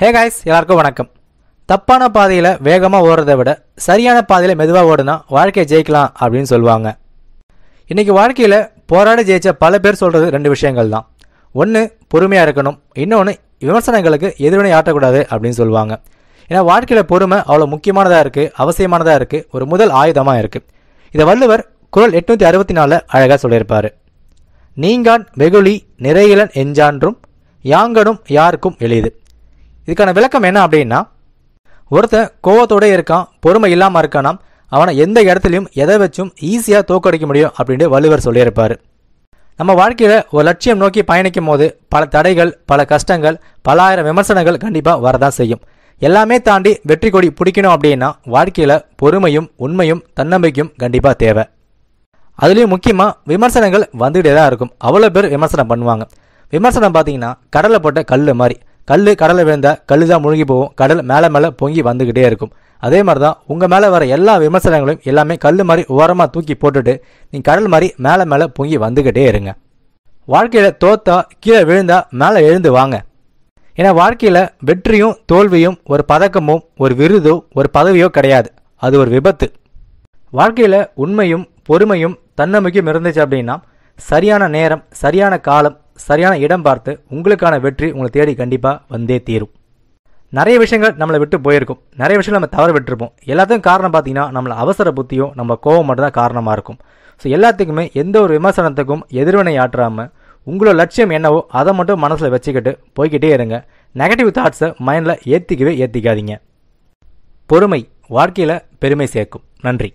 hey guys எல்லாருக்கும் வணக்கம் தப்பான பாதையில் வேகமாக ஓடுறதை விட சரியான பாதையில் மெதுவாக ஓடுனா வாழ்க்கையை ஜெயிக்கலாம் அப்படின்னு சொல்லுவாங்க இன்றைக்கி வாழ்க்கையில் போராடி ஜெயிச்ச பல பேர் சொல்கிறது ரெண்டு விஷயங்கள் தான் ஒன்று பொறுமையாக இருக்கணும் இன்னொன்று விமர்சனங்களுக்கு எதிர்வினை ஆட்டக்கூடாது அப்படின்னு சொல்லுவாங்க ஏன்னா வாழ்க்கையில் பொறுமை அவ்வளோ முக்கியமானதாக இருக்குது அவசியமானதாக இருக்குது ஒரு முதல் ஆயுதமாக இருக்குது இதை வள்ளுவர் குரல் எட்நூற்றி அறுபத்தி நாலு அழகாக சொல்லியிருப்பார் நீங்கான் வெகுளி நிறையிலன் எஞ்சான்றும் யாங்கனும் யாருக்கும் எளிது இதுக்கான விளக்கம் என்ன அப்படின்னா ஒருத்தன் கோவத்தோட இருக்கான் பொறுமை இல்லாமல் இருக்கானாம் அவனை எந்த இடத்துலையும் எதை வச்சும் ஈஸியாக தோக்கடிக்க முடியும் அப்படின்ட்டு வள்ளுவர் சொல்லியிருப்பார் நம்ம வாழ்க்கையில் ஒரு லட்சியம் நோக்கி பயணிக்கும் போது பல தடைகள் பல கஷ்டங்கள் பல ஆயிரம் விமர்சனங்கள் கண்டிப்பாக வரதான் செய்யும் எல்லாமே தாண்டி வெற்றி கொடி பிடிக்கணும் அப்படின்னா வாழ்க்கையில் பொறுமையும் உண்மையும் தன்னம்பிக்கையும் கண்டிப்பாக தேவை அதுலேயும் முக்கியமாக விமர்சனங்கள் வந்துகிட்டே தான் இருக்கும் அவ்வளோ பேர் விமர்சனம் பண்ணுவாங்க விமர்சனம் பார்த்தீங்கன்னா கடலை போட்ட கல் மாதிரி கல் கடலை விழுந்தால் கல் தான் முழுங்கி போகும் கடல் மேலே மேலே பொங்கி வந்துக்கிட்டே இருக்கும் அதே மாதிரி தான் உங்கள் மேலே வர எல்லா விமர்சனங்களையும் எல்லாமே கல் மாதிரி ஓரமாக தூக்கி போட்டுட்டு நீங்கள் கடல் மாதிரி மேலே மேலே பொங்கி வந்துக்கிட்டே இருங்க வாழ்க்கையில் தோத்தா கீழே விழுந்தா மேலே எழுந்து வாங்க ஏன்னா வாழ்க்கையில் வெற்றியும் தோல்வியும் ஒரு பதக்கமும் ஒரு விருதோ ஒரு பதவியோ கிடையாது அது ஒரு விபத்து வாழ்க்கையில் உண்மையும் பொறுமையும் தன்னம்பிக்கையும் இருந்துச்சு அப்படின்னா சரியான நேரம் சரியான காலம் சரியான இடம் பார்த்து உங்களுக்கான வெற்றி உங்களை தேடி கண்டிப்பாக வந்தே தீரும் நிறைய விஷயங்கள் நம்மளை விட்டு போயிருக்கும் நிறைய விஷயங்கள் நம்ம தவற விட்டுருப்போம் எல்லாத்துக்கும் காரணம் பார்த்தீங்கன்னா நம்மளை அவசர புத்தியும் நம்ம கோவம் மட்டும்தான் காரணமாக இருக்கும் ஸோ எல்லாத்துக்குமே எந்த ஒரு விமர்சனத்துக்கும் எதிர்வினை ஆற்றாமல் உங்களோட லட்சியம் என்னவோ அதை மட்டும் மனசில் வச்சுக்கிட்டு போய்கிட்டே இருங்க நெகட்டிவ் தாட்ஸை மைண்டில் ஏற்றிக்கவே ஏற்றிக்காதீங்க பொறுமை வாழ்க்கையில் பெருமை சேர்க்கும் நன்றி